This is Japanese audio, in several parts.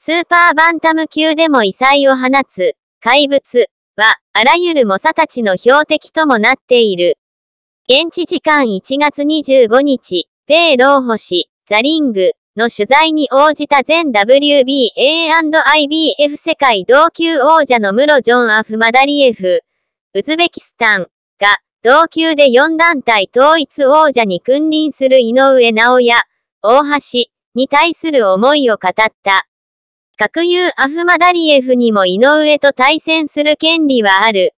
スーパーバンタム級でも異彩を放つ、怪物は、あらゆる猛者たちの標的ともなっている。現地時間1月25日、ペイ・ローホシ・ザリングの取材に応じた全 WBA&IBF 世界同級王者のムロジョン・アフマダリエフ、ウズベキスタンが同級で4団体統一王者に君臨する井上直也、大橋に対する思いを語った。格有アフマダリエフにも井上と対戦する権利はある。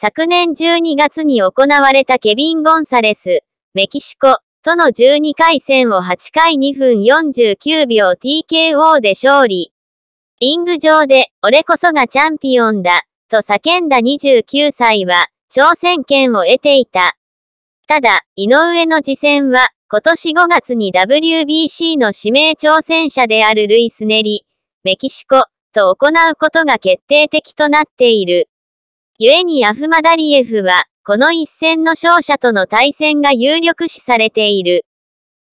昨年12月に行われたケビン・ゴンサレス、メキシコとの12回戦を8回2分49秒 TKO で勝利。リング上で、俺こそがチャンピオンだ、と叫んだ29歳は、挑戦権を得ていた。ただ、井上の次戦は、今年5月に WBC の指名挑戦者であるルイスネリ、メキシコ、と行うことが決定的となっている。故にアフマダリエフは、この一戦の勝者との対戦が有力視されている。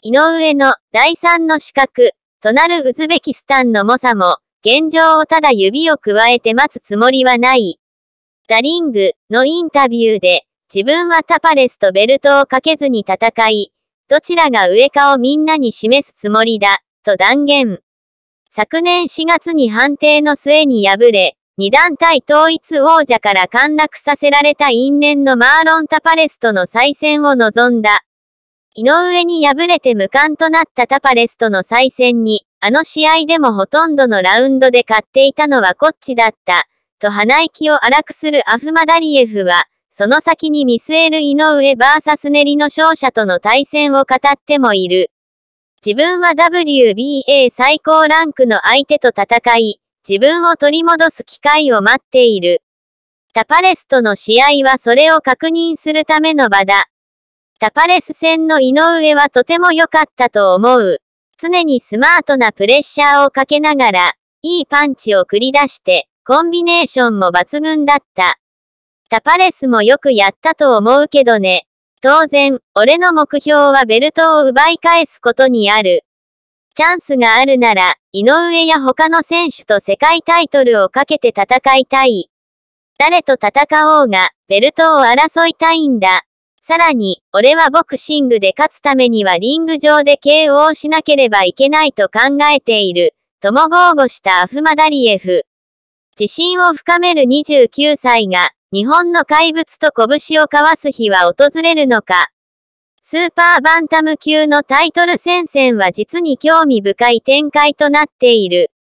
井上の第三の資格となるウズベキスタンの猛者も、現状をただ指を加えて待つつもりはない。ダリングのインタビューで、自分はタパレスとベルトをかけずに戦い、どちらが上かをみんなに示すつもりだ、と断言。昨年4月に判定の末に敗れ、二団体統一王者から陥落させられた因縁のマーロン・タパレスとの再戦を望んだ。井上に敗れて無冠となったタパレスとの再戦に、あの試合でもほとんどのラウンドで勝っていたのはこっちだった、と鼻息を荒くするアフマダリエフは、その先に見据える井上 VS ネリの勝者との対戦を語ってもいる。自分は WBA 最高ランクの相手と戦い、自分を取り戻す機会を待っている。タパレスとの試合はそれを確認するための場だ。タパレス戦の井上はとても良かったと思う。常にスマートなプレッシャーをかけながら、いいパンチを繰り出して、コンビネーションも抜群だった。タパレスもよくやったと思うけどね。当然、俺の目標はベルトを奪い返すことにある。チャンスがあるなら、井上や他の選手と世界タイトルをかけて戦いたい。誰と戦おうが、ベルトを争いたいんだ。さらに、俺はボクシングで勝つためにはリング上で KO しなければいけないと考えている、とも豪語したアフマダリエフ。自信を深める29歳が、日本の怪物と拳を交わす日は訪れるのか。スーパーバンタム級のタイトル戦線は実に興味深い展開となっている。